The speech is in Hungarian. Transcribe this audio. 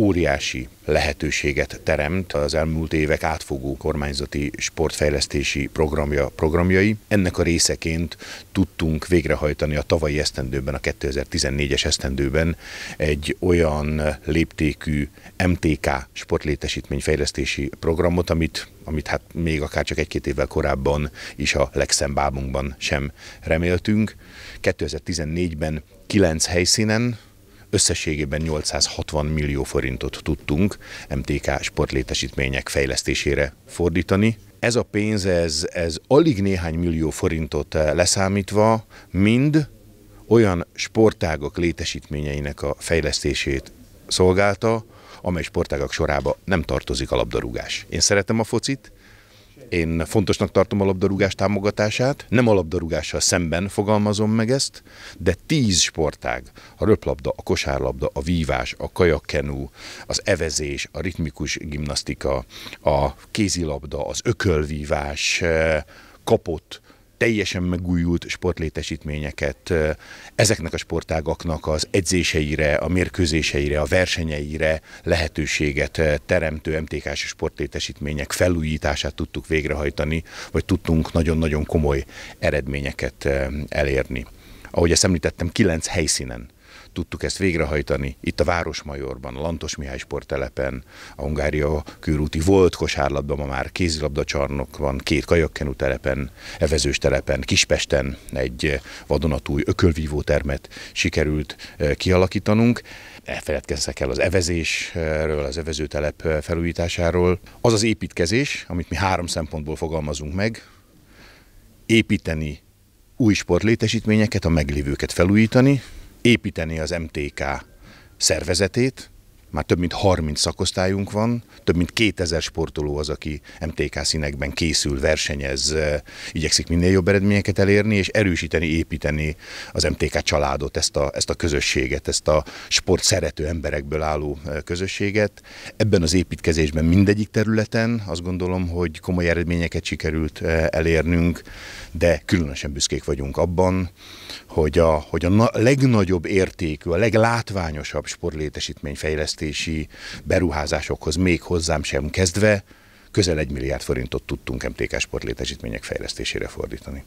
óriási lehetőséget teremt az elmúlt évek átfogó kormányzati sportfejlesztési programja, programjai. Ennek a részeként tudtunk végrehajtani a tavalyi esztendőben, a 2014-es esztendőben egy olyan léptékű MTK sportlétesítményfejlesztési programot, amit amit hát még akár csak egy-két évvel korábban is a legszembábunkban sem reméltünk. 2014-ben kilenc helyszínen Összességében 860 millió forintot tudtunk MTK sportlétesítmények fejlesztésére fordítani. Ez a pénz, ez, ez alig néhány millió forintot eh, leszámítva, mind olyan sportágok létesítményeinek a fejlesztését szolgálta, amely sportágak sorába nem tartozik a labdarúgás. Én szeretem a focit, én fontosnak tartom a labdarúgás támogatását, nem a labdarúgással szemben fogalmazom meg ezt, de tíz sportág, a röplabda, a kosárlabda, a vívás, a kajakkenú, az evezés, a ritmikus gimnasztika, a kézilabda, az ökölvívás, eh, kapott, teljesen megújult sportlétesítményeket ezeknek a sportágaknak az edzéseire, a mérkőzéseire, a versenyeire lehetőséget teremtő MTK-s sportlétesítmények felújítását tudtuk végrehajtani, vagy tudtunk nagyon-nagyon komoly eredményeket elérni. Ahogy ezt említettem, kilenc helyszínen tudtuk ezt végrehajtani. Itt a Városmajorban, a Lantos Mihály sporttelepen, a Hungária körúti volt kosárlabda, ma már kézilabda csarnok van, két kajakkenú telepen, evezős telepen, Kispesten egy vadonatúj ökölvívó termet sikerült eh, kialakítanunk. Elfeledkezzek el az evezésről, az evezőtelep eh, felújításáról. Az az építkezés, amit mi három szempontból fogalmazunk meg, építeni új sportlétesítményeket, a meglévőket felújítani, építeni az MTK szervezetét, már több mint 30 szakosztályunk van, több mint 2000 sportoló az, aki MTK színekben készül, versenyez, igyekszik minél jobb eredményeket elérni, és erősíteni, építeni az MTK családot, ezt a, ezt a közösséget, ezt a sport szerető emberekből álló közösséget. Ebben az építkezésben mindegyik területen azt gondolom, hogy komoly eredményeket sikerült elérnünk, de különösen büszkék vagyunk abban, hogy a, hogy a legnagyobb értékű, a leglátványosabb sportlétesítményfejlesztés fejlesztési beruházásokhoz még hozzám sem kezdve közel egy milliárd forintot tudtunk MTK sportlétesítmények fejlesztésére fordítani.